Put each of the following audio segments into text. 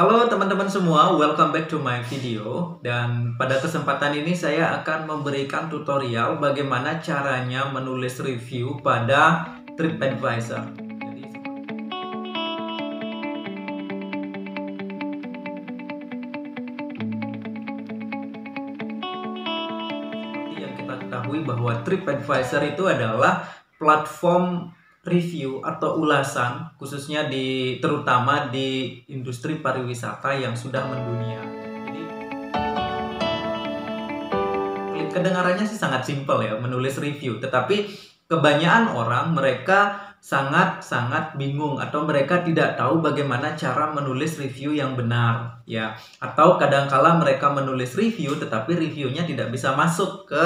Halo teman-teman semua, welcome back to my video Dan pada kesempatan ini saya akan memberikan tutorial bagaimana caranya menulis review pada TripAdvisor Jadi, yang kita ketahui bahwa TripAdvisor itu adalah platform review atau ulasan khususnya di terutama di industri pariwisata yang sudah mendunia. Jadi kedengarannya sih sangat simpel ya menulis review, tetapi kebanyakan orang mereka sangat-sangat bingung atau mereka tidak tahu bagaimana cara menulis review yang benar ya atau kadangkala mereka menulis review tetapi reviewnya tidak bisa masuk ke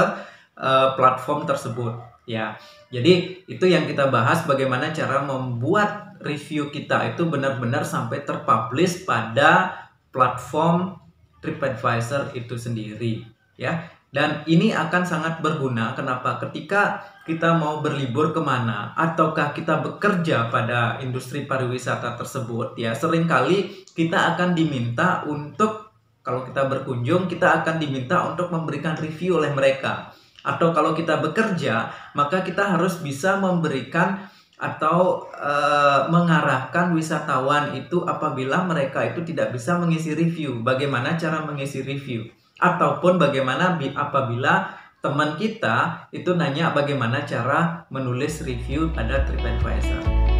uh, platform tersebut Ya, jadi itu yang kita bahas bagaimana cara membuat review kita itu benar-benar sampai terpublish pada platform TripAdvisor itu sendiri, ya. Dan ini akan sangat berguna. Kenapa? Ketika kita mau berlibur kemana, ataukah kita bekerja pada industri pariwisata tersebut, ya seringkali kita akan diminta untuk kalau kita berkunjung, kita akan diminta untuk memberikan review oleh mereka atau kalau kita bekerja maka kita harus bisa memberikan atau e, mengarahkan wisatawan itu apabila mereka itu tidak bisa mengisi review bagaimana cara mengisi review ataupun bagaimana apabila teman kita itu nanya bagaimana cara menulis review pada TripAdvisor.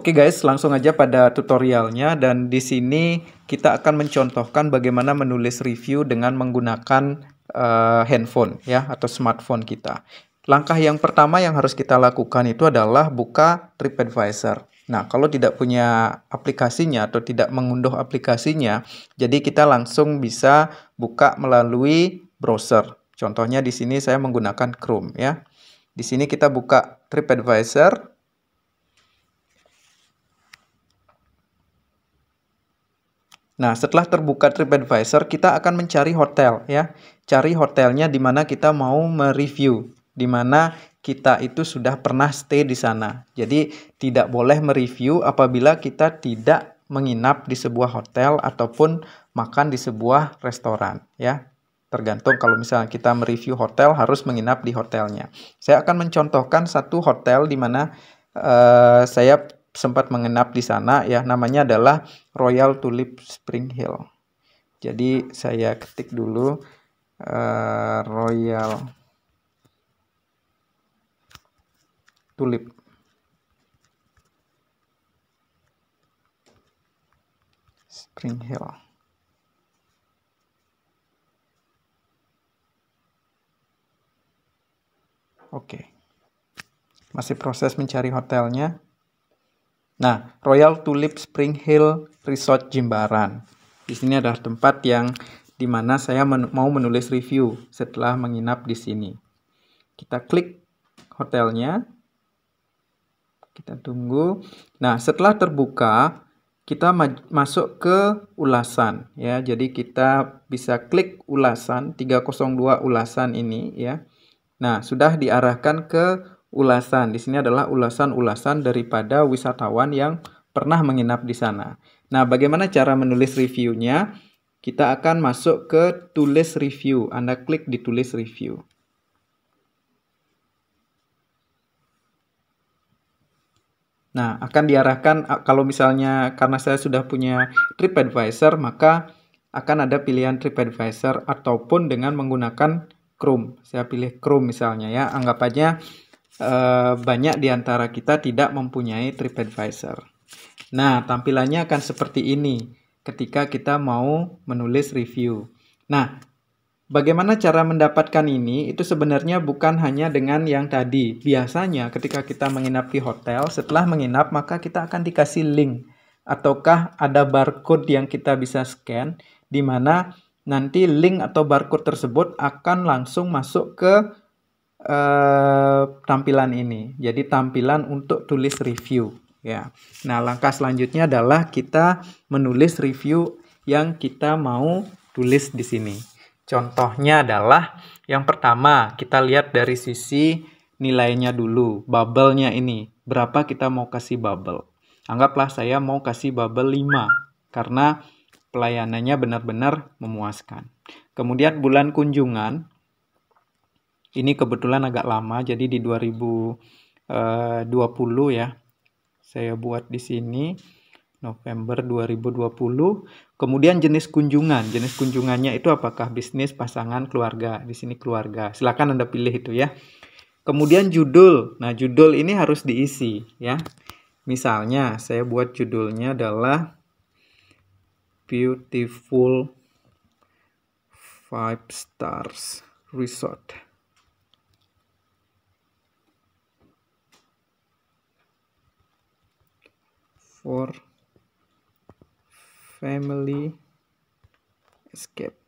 Oke guys, langsung aja pada tutorialnya dan di sini kita akan mencontohkan bagaimana menulis review dengan menggunakan uh, handphone ya atau smartphone kita. Langkah yang pertama yang harus kita lakukan itu adalah buka TripAdvisor. Nah, kalau tidak punya aplikasinya atau tidak mengunduh aplikasinya, jadi kita langsung bisa buka melalui browser. Contohnya di sini saya menggunakan Chrome ya. Di sini kita buka TripAdvisor Nah, setelah terbuka TripAdvisor, kita akan mencari hotel ya. Cari hotelnya di mana kita mau mereview, di mana kita itu sudah pernah stay di sana. Jadi, tidak boleh mereview apabila kita tidak menginap di sebuah hotel ataupun makan di sebuah restoran ya. Tergantung kalau misalnya kita mereview hotel harus menginap di hotelnya. Saya akan mencontohkan satu hotel di mana uh, saya sempat menginap di sana ya namanya adalah Royal Tulip Spring Hill. Jadi saya ketik dulu uh, Royal Tulip. Spring Hill. Oke. Okay. Masih proses mencari hotelnya. Nah, Royal Tulip Spring Hill Resort Jimbaran. Di sini adalah tempat yang dimana saya men mau menulis review setelah menginap di sini. Kita klik hotelnya. Kita tunggu. Nah, setelah terbuka, kita ma masuk ke ulasan ya. Jadi kita bisa klik ulasan 302 ulasan ini ya. Nah, sudah diarahkan ke ulasan. Di sini adalah ulasan-ulasan daripada wisatawan yang pernah menginap di sana. Nah, bagaimana cara menulis reviewnya? Kita akan masuk ke tulis review. Anda klik di tulis review. Nah, akan diarahkan kalau misalnya karena saya sudah punya TripAdvisor, maka akan ada pilihan TripAdvisor ataupun dengan menggunakan Chrome. Saya pilih Chrome misalnya ya. Anggap aja Eh, banyak di antara kita tidak mempunyai TripAdvisor. Nah, tampilannya akan seperti ini ketika kita mau menulis review. Nah, Bagaimana cara mendapatkan ini? Itu sebenarnya bukan hanya dengan yang tadi. Biasanya ketika kita menginap di hotel, setelah menginap maka kita akan dikasih link ataukah ada barcode yang kita bisa scan di mana nanti link atau barcode tersebut akan langsung masuk ke eh, tampilan ini. Jadi tampilan untuk tulis review ya. Nah, langkah selanjutnya adalah kita menulis review yang kita mau tulis di sini. Contohnya adalah yang pertama, kita lihat dari sisi nilainya dulu, bubble-nya ini. Berapa kita mau kasih bubble? Anggaplah saya mau kasih bubble 5 karena pelayanannya benar-benar memuaskan. Kemudian bulan kunjungan, ini kebetulan agak lama jadi di 2020 eh, ya saya buat di sini November 2020 kemudian jenis kunjungan jenis kunjungannya itu apakah bisnis pasangan keluarga di sini keluarga silakan Anda pilih itu ya kemudian judul nah judul ini harus diisi ya misalnya saya buat judulnya adalah beautiful five stars resort for family escape.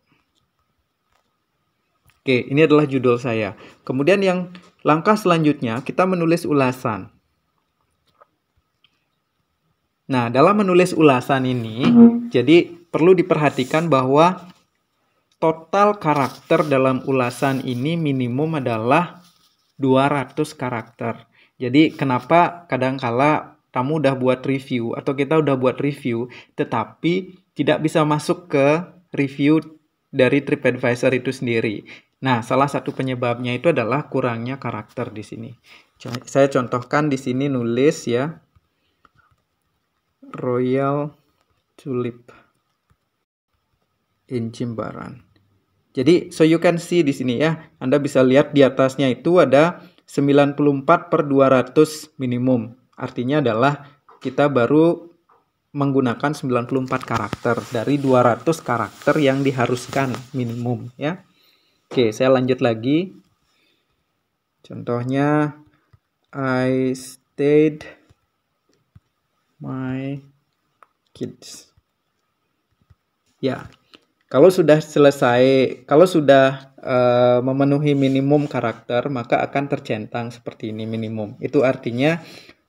Oke, ini adalah judul saya. Kemudian yang langkah selanjutnya kita menulis ulasan. Nah, dalam menulis ulasan ini, jadi perlu diperhatikan bahwa total karakter dalam ulasan ini minimum adalah 200 karakter. Jadi, kenapa kadangkala kamu udah buat review atau kita udah buat review tetapi tidak bisa masuk ke review dari TripAdvisor itu sendiri. Nah, salah satu penyebabnya itu adalah kurangnya karakter di sini. Saya contohkan di sini nulis ya Royal Tulip in Jimbaran. Jadi, so you can see di sini ya, Anda bisa lihat di atasnya itu ada 94 per 200 minimum. Artinya adalah kita baru menggunakan 94 karakter dari 200 karakter yang diharuskan minimum ya. Oke, saya lanjut lagi. Contohnya I stayed my kids. Ya. Kalau sudah selesai, kalau sudah uh, memenuhi minimum karakter, maka akan tercentang seperti ini minimum. Itu artinya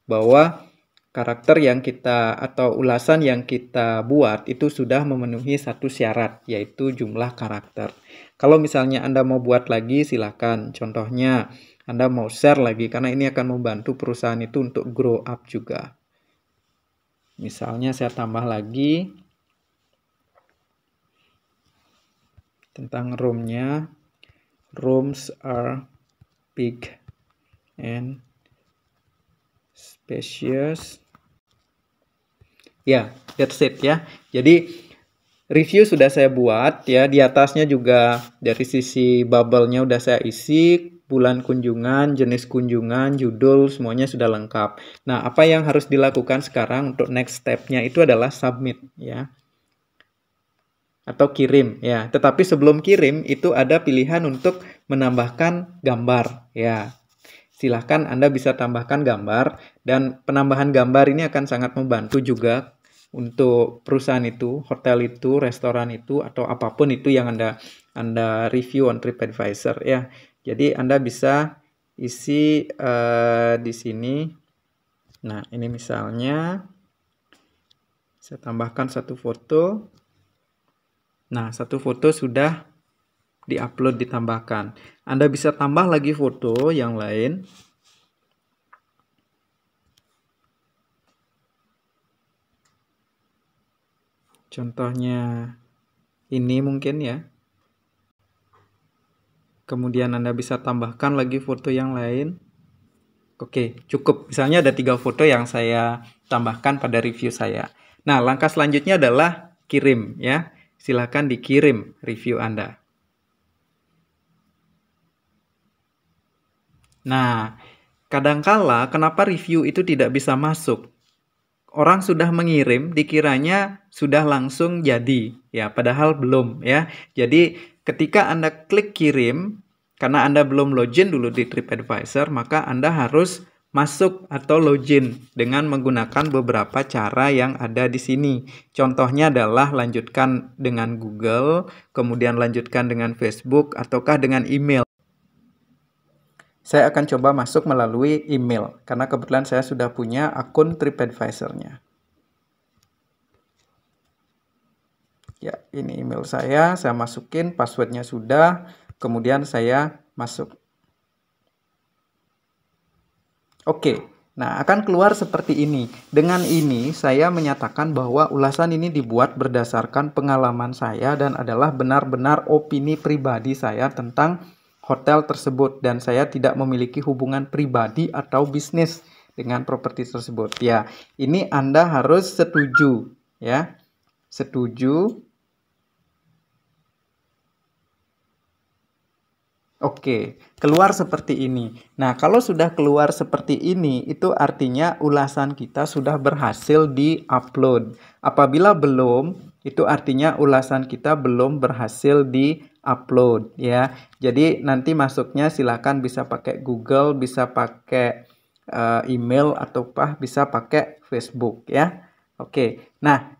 bahwa karakter yang kita atau ulasan yang kita buat itu sudah memenuhi satu syarat yaitu jumlah karakter. Kalau misalnya Anda mau buat lagi silahkan. Contohnya Anda mau share lagi karena ini akan membantu perusahaan itu untuk grow up juga. Misalnya saya tambah lagi tentang roomnya. Rooms are big and spacious ya yeah, that's it ya jadi review sudah saya buat ya di atasnya juga dari sisi bubble-nya udah saya isi bulan kunjungan, jenis kunjungan, judul, semuanya sudah lengkap. Nah, apa yang harus dilakukan sekarang untuk next step-nya itu adalah submit ya. Atau kirim ya. Tetapi sebelum kirim itu ada pilihan untuk menambahkan gambar ya silahkan Anda bisa tambahkan gambar dan penambahan gambar ini akan sangat membantu juga untuk perusahaan itu, hotel itu, restoran itu, atau apapun itu yang Anda Anda review on TripAdvisor ya. Jadi Anda bisa isi uh, di sini. Nah ini misalnya saya tambahkan satu foto. Nah satu foto sudah diupload ditambahkan. Anda bisa tambah lagi foto yang lain. Contohnya ini mungkin ya. Kemudian Anda bisa tambahkan lagi foto yang lain. Oke, cukup. Misalnya ada tiga foto yang saya tambahkan pada review saya. Nah, langkah selanjutnya adalah kirim ya. Silahkan dikirim review Anda. Nah, kadangkala kenapa review itu tidak bisa masuk? Orang sudah mengirim dikiranya sudah langsung jadi, ya padahal belum ya. Jadi ketika Anda klik kirim karena Anda belum login dulu di TripAdvisor, maka Anda harus masuk atau login dengan menggunakan beberapa cara yang ada di sini. Contohnya adalah lanjutkan dengan Google, kemudian lanjutkan dengan Facebook ataukah dengan email. Saya akan coba masuk melalui email karena kebetulan saya sudah punya akun TripAdvisor-nya. Ya, ini email saya, saya masukin passwordnya sudah, kemudian saya masuk. Oke, nah akan keluar seperti ini. Dengan ini saya menyatakan bahwa ulasan ini dibuat berdasarkan pengalaman saya dan adalah benar-benar opini pribadi saya tentang hotel tersebut dan saya tidak memiliki hubungan pribadi atau bisnis dengan properti tersebut. Ya, ini Anda harus setuju, ya. Setuju. Oke, keluar seperti ini. Nah, kalau sudah keluar seperti ini, itu artinya ulasan kita sudah berhasil di-upload. Apabila belum, itu artinya ulasan kita belum berhasil di-upload upload ya. Jadi nanti masuknya silahkan bisa pakai Google, bisa pakai uh, email atau pah bisa pakai Facebook ya. Oke. Nah,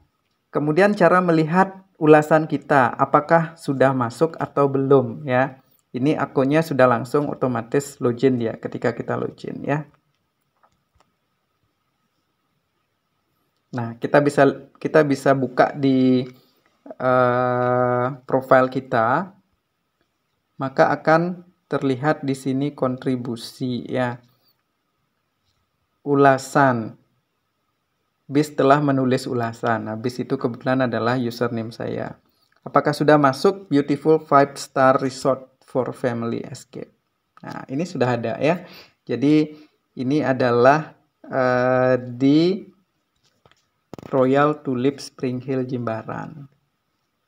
kemudian cara melihat ulasan kita apakah sudah masuk atau belum ya. Ini akunnya sudah langsung otomatis login ya ketika kita login ya. Nah, kita bisa kita bisa buka di eh, file kita, maka akan terlihat di sini kontribusi ya. Ulasan. Bis telah menulis ulasan. Nah, bis itu kebetulan adalah username saya. Apakah sudah masuk beautiful five star resort for family escape? Nah, ini sudah ada ya. Jadi ini adalah uh, di Royal Tulip Spring Hill Jimbaran.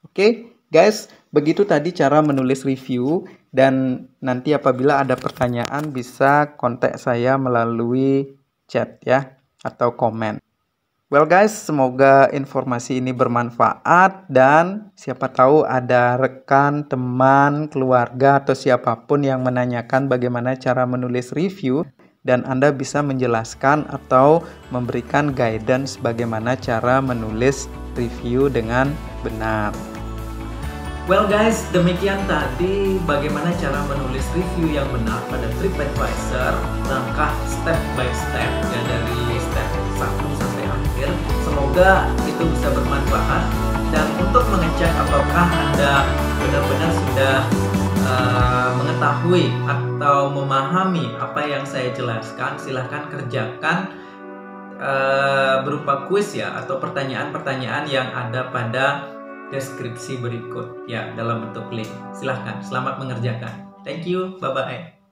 Oke. Okay? Guys, begitu tadi cara menulis review dan nanti apabila ada pertanyaan bisa kontak saya melalui chat ya atau komen. Well guys, semoga informasi ini bermanfaat dan siapa tahu ada rekan, teman, keluarga atau siapapun yang menanyakan bagaimana cara menulis review dan Anda bisa menjelaskan atau memberikan guidance bagaimana cara menulis review dengan benar. Well guys, demikian tadi bagaimana cara menulis review yang benar pada TripAdvisor langkah step by step ya dari step 1 sampai akhir. Semoga itu bisa bermanfaat dan untuk mengecek apakah Anda benar-benar sudah uh, mengetahui atau memahami apa yang saya jelaskan, silahkan kerjakan uh, berupa kuis ya atau pertanyaan-pertanyaan yang ada pada deskripsi berikut ya dalam bentuk link. Silahkan, selamat mengerjakan. Thank you, bye-bye.